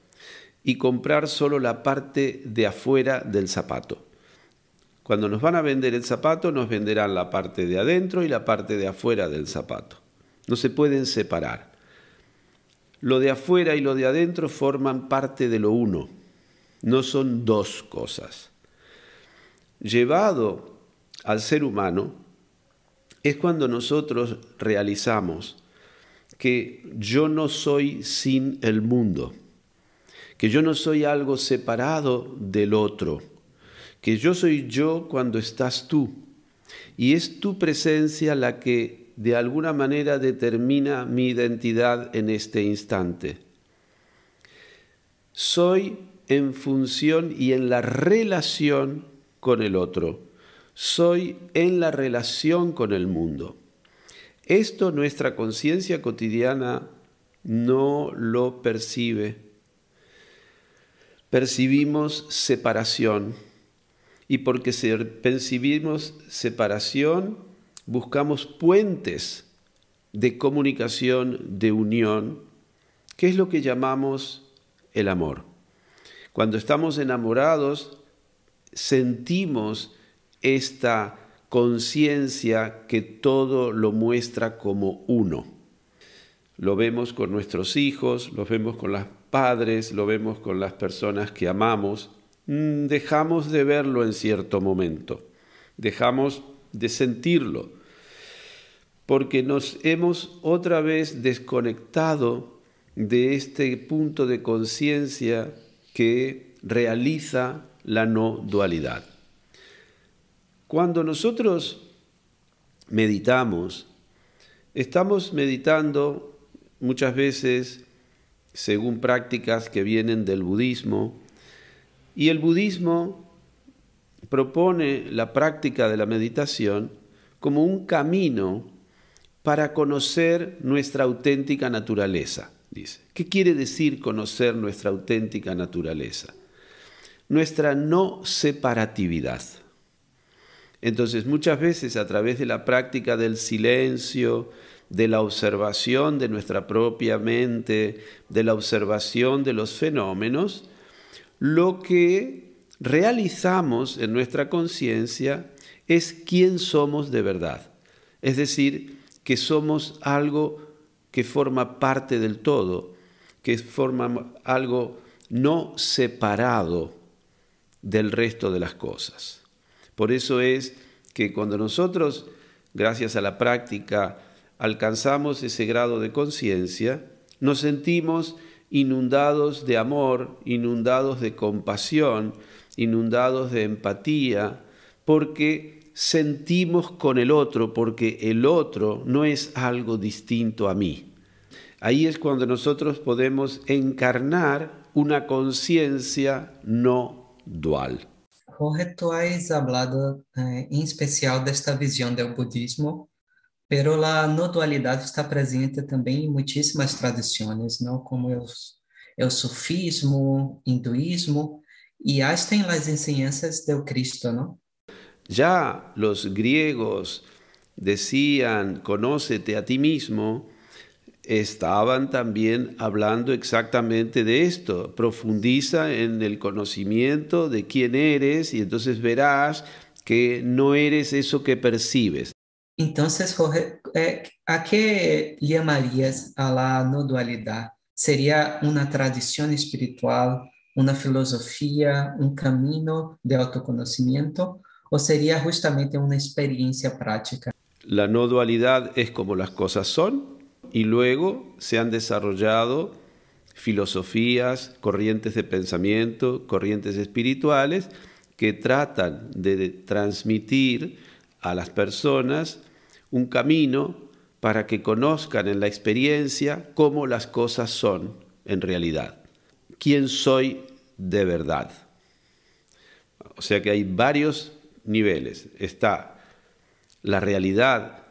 y comprar solo la parte de afuera del zapato. Cuando nos van a vender el zapato, nos venderán la parte de adentro y la parte de afuera del zapato. No se pueden separar. Lo de afuera y lo de adentro forman parte de lo uno, no son dos cosas. Llevado al ser humano es cuando nosotros realizamos que yo no soy sin el mundo, que yo no soy algo separado del otro, que yo soy yo cuando estás tú. Y es tu presencia la que de alguna manera determina mi identidad en este instante. Soy en función y en la relación con el otro. Soy en la relación con el mundo. Esto nuestra conciencia cotidiana no lo percibe. Percibimos separación. Y porque percibimos separación, buscamos puentes de comunicación, de unión, que es lo que llamamos el amor. Cuando estamos enamorados, sentimos esta conciencia que todo lo muestra como uno. Lo vemos con nuestros hijos, lo vemos con los padres, lo vemos con las personas que amamos. Mm, dejamos de verlo en cierto momento. Dejamos de sentirlo, porque nos hemos otra vez desconectado de este punto de conciencia que realiza la no dualidad. Cuando nosotros meditamos, estamos meditando muchas veces según prácticas que vienen del budismo, y el budismo propone la práctica de la meditación como un camino para conocer nuestra auténtica naturaleza, dice. ¿Qué quiere decir conocer nuestra auténtica naturaleza? Nuestra no separatividad. Entonces, muchas veces a través de la práctica del silencio, de la observación de nuestra propia mente, de la observación de los fenómenos, lo que realizamos en nuestra conciencia es quién somos de verdad. Es decir, que somos algo que forma parte del todo, que forma algo no separado del resto de las cosas. Por eso es que cuando nosotros, gracias a la práctica, alcanzamos ese grado de conciencia, nos sentimos inundados de amor, inundados de compasión, inundados de empatía, porque sentimos con el otro, porque el otro no es algo distinto a mí. Ahí es cuando nosotros podemos encarnar una conciencia no dual. Jorge, tú has hablado en em especial de esta visión del budismo, pero la no dualidad está presente también en em muchísimas tradiciones, como el, el sufismo, hinduismo y hasta en las enseñanzas del Cristo, ¿no? Ya los griegos decían, conócete a ti mismo, estaban también hablando exactamente de esto. Profundiza en el conocimiento de quién eres y entonces verás que no eres eso que percibes. Entonces, Jorge, eh, ¿a qué llamarías a la no dualidad? ¿Sería una tradición espiritual una filosofía, un camino de autoconocimiento o sería justamente una experiencia práctica. La no dualidad es como las cosas son y luego se han desarrollado filosofías, corrientes de pensamiento, corrientes espirituales que tratan de transmitir a las personas un camino para que conozcan en la experiencia cómo las cosas son en realidad quién soy de verdad. O sea que hay varios niveles. Está la realidad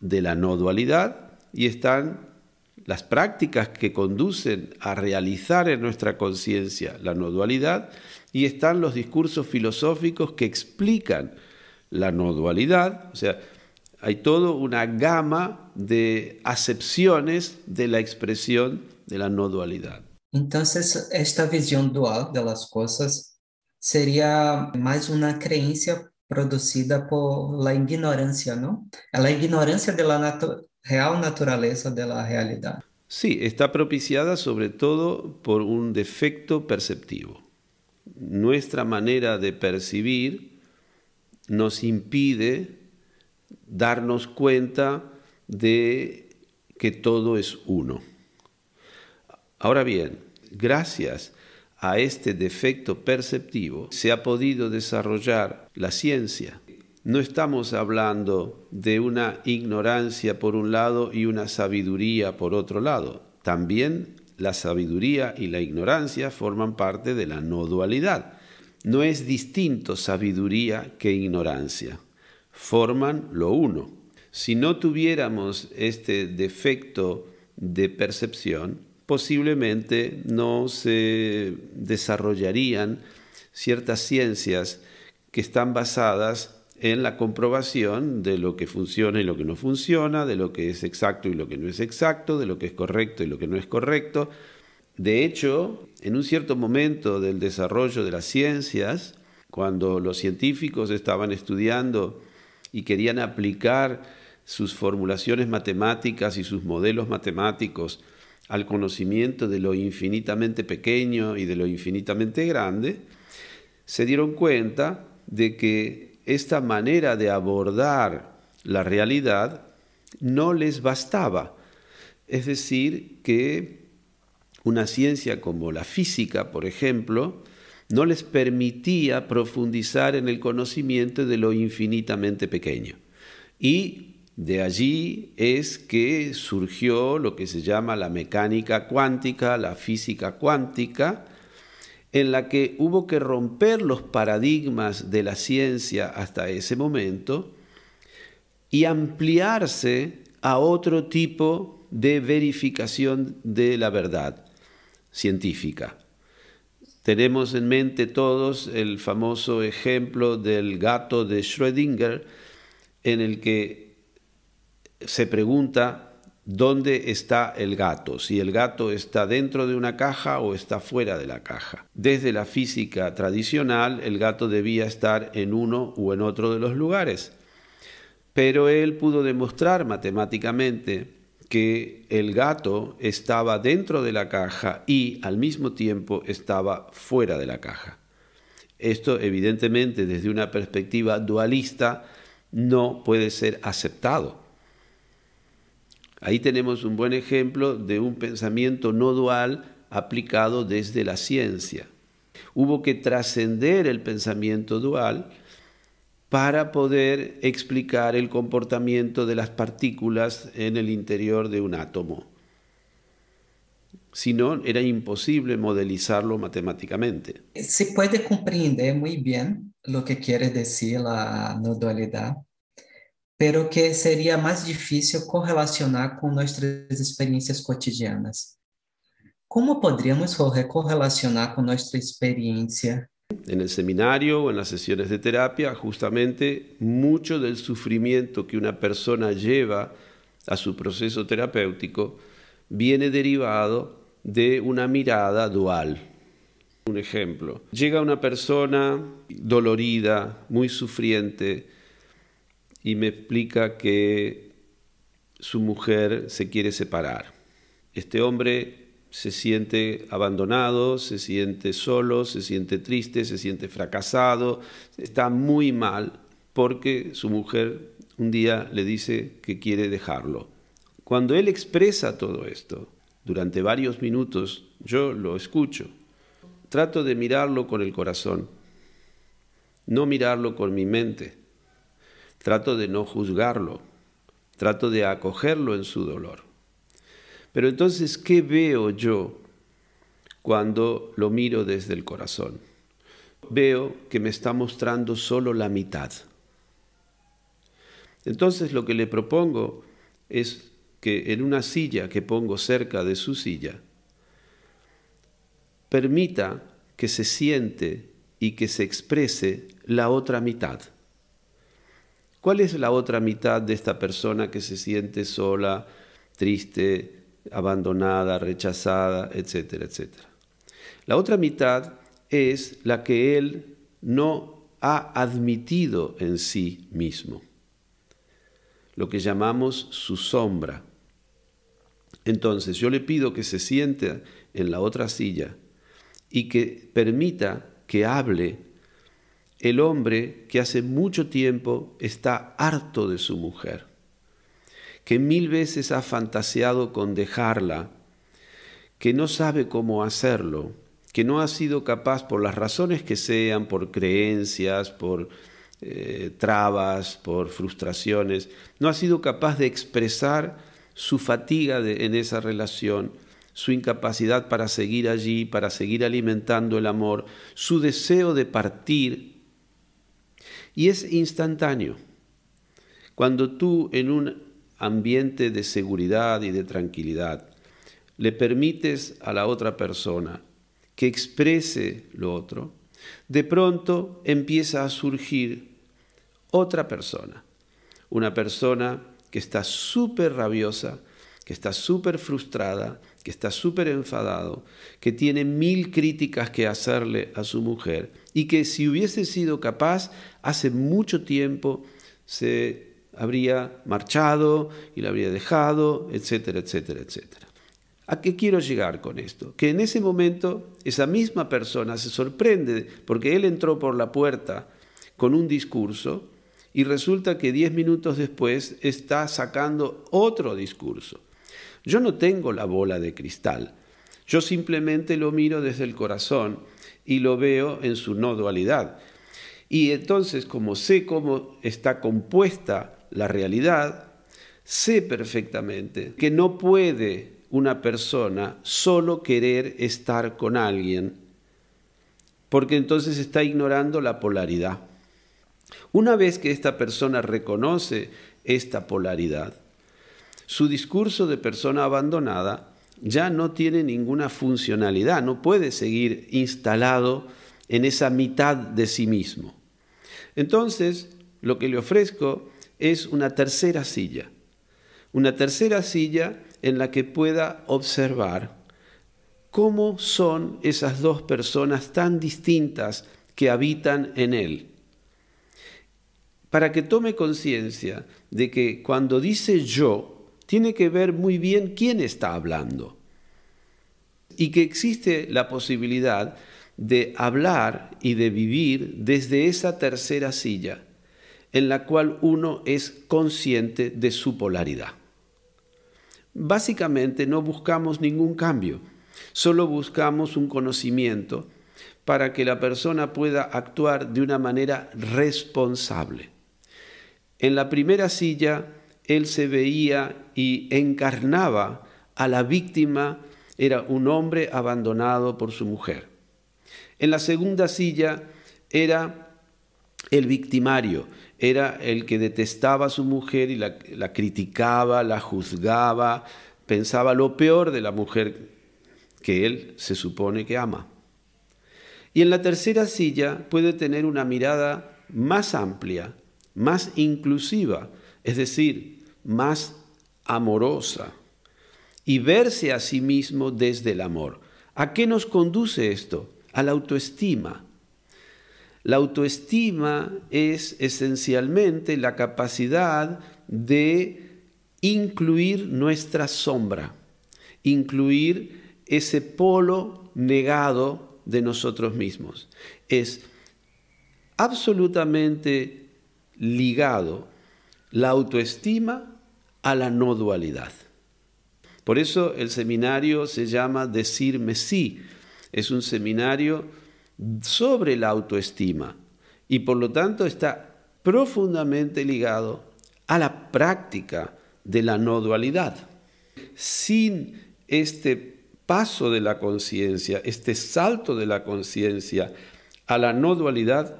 de la no dualidad y están las prácticas que conducen a realizar en nuestra conciencia la no dualidad y están los discursos filosóficos que explican la no dualidad. O sea, hay toda una gama de acepciones de la expresión de la no dualidad. Entonces, esta visión dual de las cosas sería más una creencia producida por la ignorancia, ¿no? La ignorancia de la real naturaleza de la realidad. Sí, está propiciada sobre todo por un defecto perceptivo. Nuestra manera de percibir nos impide darnos cuenta de que todo es uno. Ahora bien, gracias a este defecto perceptivo se ha podido desarrollar la ciencia. No estamos hablando de una ignorancia por un lado y una sabiduría por otro lado. También la sabiduría y la ignorancia forman parte de la no dualidad. No es distinto sabiduría que ignorancia. Forman lo uno. Si no tuviéramos este defecto de percepción, posiblemente no se desarrollarían ciertas ciencias que están basadas en la comprobación de lo que funciona y lo que no funciona, de lo que es exacto y lo que no es exacto, de lo que es correcto y lo que no es correcto. De hecho, en un cierto momento del desarrollo de las ciencias, cuando los científicos estaban estudiando y querían aplicar sus formulaciones matemáticas y sus modelos matemáticos al conocimiento de lo infinitamente pequeño y de lo infinitamente grande, se dieron cuenta de que esta manera de abordar la realidad no les bastaba. Es decir, que una ciencia como la física, por ejemplo, no les permitía profundizar en el conocimiento de lo infinitamente pequeño. Y de allí es que surgió lo que se llama la mecánica cuántica, la física cuántica, en la que hubo que romper los paradigmas de la ciencia hasta ese momento y ampliarse a otro tipo de verificación de la verdad científica. Tenemos en mente todos el famoso ejemplo del gato de Schrödinger, en el que se pregunta dónde está el gato, si el gato está dentro de una caja o está fuera de la caja. Desde la física tradicional, el gato debía estar en uno o en otro de los lugares, pero él pudo demostrar matemáticamente que el gato estaba dentro de la caja y al mismo tiempo estaba fuera de la caja. Esto evidentemente desde una perspectiva dualista no puede ser aceptado Ahí tenemos un buen ejemplo de un pensamiento no dual aplicado desde la ciencia. Hubo que trascender el pensamiento dual para poder explicar el comportamiento de las partículas en el interior de un átomo. Si no, era imposible modelizarlo matemáticamente. Se puede comprender muy bien lo que quiere decir la no dualidad pero que sería más difícil correlacionar con nuestras experiencias cotidianas. ¿Cómo podríamos correlacionar con nuestra experiencia? En el seminario o en las sesiones de terapia, justamente mucho del sufrimiento que una persona lleva a su proceso terapéutico viene derivado de una mirada dual. Un ejemplo, llega una persona dolorida, muy sufriente, y me explica que su mujer se quiere separar. Este hombre se siente abandonado, se siente solo, se siente triste, se siente fracasado, está muy mal porque su mujer un día le dice que quiere dejarlo. Cuando él expresa todo esto, durante varios minutos, yo lo escucho, trato de mirarlo con el corazón, no mirarlo con mi mente Trato de no juzgarlo, trato de acogerlo en su dolor. Pero entonces, ¿qué veo yo cuando lo miro desde el corazón? Veo que me está mostrando solo la mitad. Entonces lo que le propongo es que en una silla que pongo cerca de su silla, permita que se siente y que se exprese la otra mitad. ¿Cuál es la otra mitad de esta persona que se siente sola, triste, abandonada, rechazada, etcétera, etcétera? La otra mitad es la que él no ha admitido en sí mismo, lo que llamamos su sombra. Entonces yo le pido que se siente en la otra silla y que permita que hable el hombre que hace mucho tiempo está harto de su mujer, que mil veces ha fantaseado con dejarla, que no sabe cómo hacerlo, que no ha sido capaz por las razones que sean, por creencias, por eh, trabas, por frustraciones, no ha sido capaz de expresar su fatiga en esa relación, su incapacidad para seguir allí, para seguir alimentando el amor, su deseo de partir y es instantáneo. Cuando tú en un ambiente de seguridad y de tranquilidad le permites a la otra persona que exprese lo otro, de pronto empieza a surgir otra persona, una persona que está súper rabiosa, que está súper frustrada, que está súper enfadado, que tiene mil críticas que hacerle a su mujer y que si hubiese sido capaz hace mucho tiempo se habría marchado y la habría dejado, etcétera, etcétera, etcétera. ¿A qué quiero llegar con esto? Que en ese momento esa misma persona se sorprende porque él entró por la puerta con un discurso y resulta que diez minutos después está sacando otro discurso. Yo no tengo la bola de cristal, yo simplemente lo miro desde el corazón y lo veo en su no dualidad. Y entonces, como sé cómo está compuesta la realidad, sé perfectamente que no puede una persona solo querer estar con alguien, porque entonces está ignorando la polaridad. Una vez que esta persona reconoce esta polaridad, su discurso de persona abandonada ya no tiene ninguna funcionalidad, no puede seguir instalado en esa mitad de sí mismo. Entonces, lo que le ofrezco es una tercera silla, una tercera silla en la que pueda observar cómo son esas dos personas tan distintas que habitan en él. Para que tome conciencia de que cuando dice yo, tiene que ver muy bien quién está hablando y que existe la posibilidad de hablar y de vivir desde esa tercera silla en la cual uno es consciente de su polaridad. Básicamente no buscamos ningún cambio, solo buscamos un conocimiento para que la persona pueda actuar de una manera responsable. En la primera silla, él se veía y encarnaba a la víctima, era un hombre abandonado por su mujer. En la segunda silla era el victimario, era el que detestaba a su mujer y la, la criticaba, la juzgaba, pensaba lo peor de la mujer que él se supone que ama. Y en la tercera silla puede tener una mirada más amplia, más inclusiva, es decir, más amorosa, y verse a sí mismo desde el amor. ¿A qué nos conduce esto? a la autoestima. La autoestima es esencialmente la capacidad de incluir nuestra sombra, incluir ese polo negado de nosotros mismos. Es absolutamente ligado la autoestima a la no dualidad. Por eso el seminario se llama Decirme sí, es un seminario sobre la autoestima y por lo tanto está profundamente ligado a la práctica de la no dualidad. Sin este paso de la conciencia, este salto de la conciencia a la no dualidad,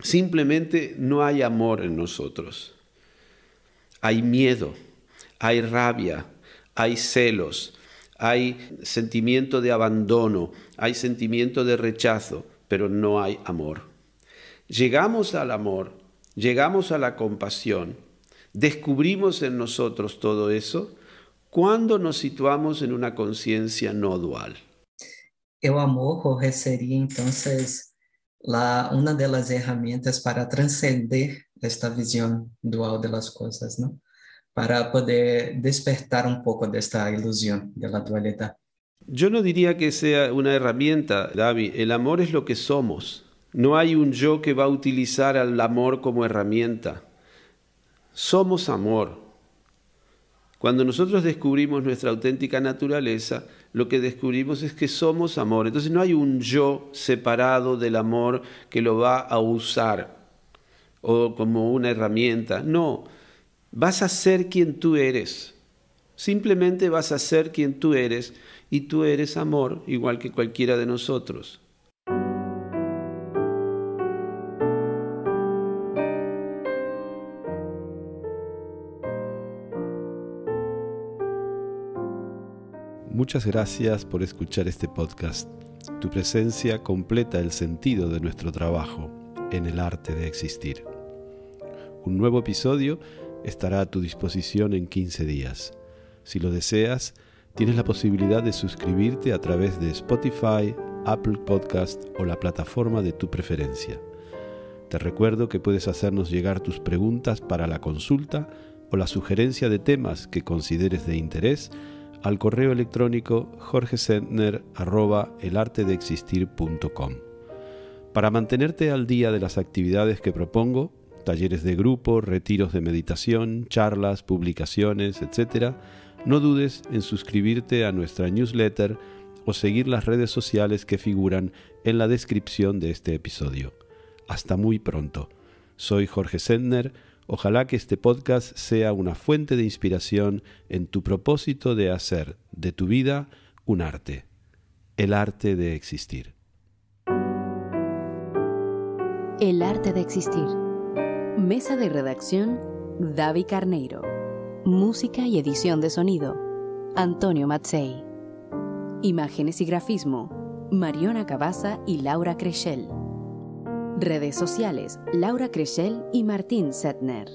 simplemente no hay amor en nosotros. Hay miedo, hay rabia, hay celos, hay sentimiento de abandono, hay sentimiento de rechazo, pero no hay amor. Llegamos al amor, llegamos a la compasión, descubrimos en nosotros todo eso cuando nos situamos en una conciencia no dual. El amor, Jorge, sería entonces una de las herramientas para trascender esta visión dual de las cosas, ¿no? para poder despertar un poco de esta ilusión de la dualidad. Yo no diría que sea una herramienta, David. El amor es lo que somos. No hay un yo que va a utilizar al amor como herramienta. Somos amor. Cuando nosotros descubrimos nuestra auténtica naturaleza, lo que descubrimos es que somos amor. Entonces no hay un yo separado del amor que lo va a usar o como una herramienta. No, vas a ser quien tú eres. Simplemente vas a ser quien tú eres y tú eres amor igual que cualquiera de nosotros. Muchas gracias por escuchar este podcast. Tu presencia completa el sentido de nuestro trabajo en el arte de existir. Un nuevo episodio estará a tu disposición en 15 días. Si lo deseas, tienes la posibilidad de suscribirte a través de Spotify, Apple Podcast o la plataforma de tu preferencia. Te recuerdo que puedes hacernos llegar tus preguntas para la consulta o la sugerencia de temas que consideres de interés al correo electrónico jorgesentner.elartedeexistir.com. Para mantenerte al día de las actividades que propongo, talleres de grupo, retiros de meditación, charlas, publicaciones, etc., no dudes en suscribirte a nuestra newsletter o seguir las redes sociales que figuran en la descripción de este episodio. Hasta muy pronto. Soy Jorge Sendner. Ojalá que este podcast sea una fuente de inspiración en tu propósito de hacer de tu vida un arte, el arte de existir. El arte de existir. Mesa de redacción, David Carneiro. Música y edición de sonido, Antonio Matzei. Imágenes y grafismo, Mariona Cabaza y Laura Creschel. Redes sociales, Laura Creschel y Martín Setner.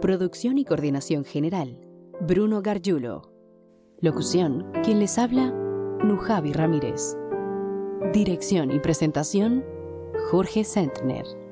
Producción y coordinación general, Bruno Gargiulo. Locución, quien les habla, Nujavi Ramírez. Dirección y presentación, Jorge Sentner.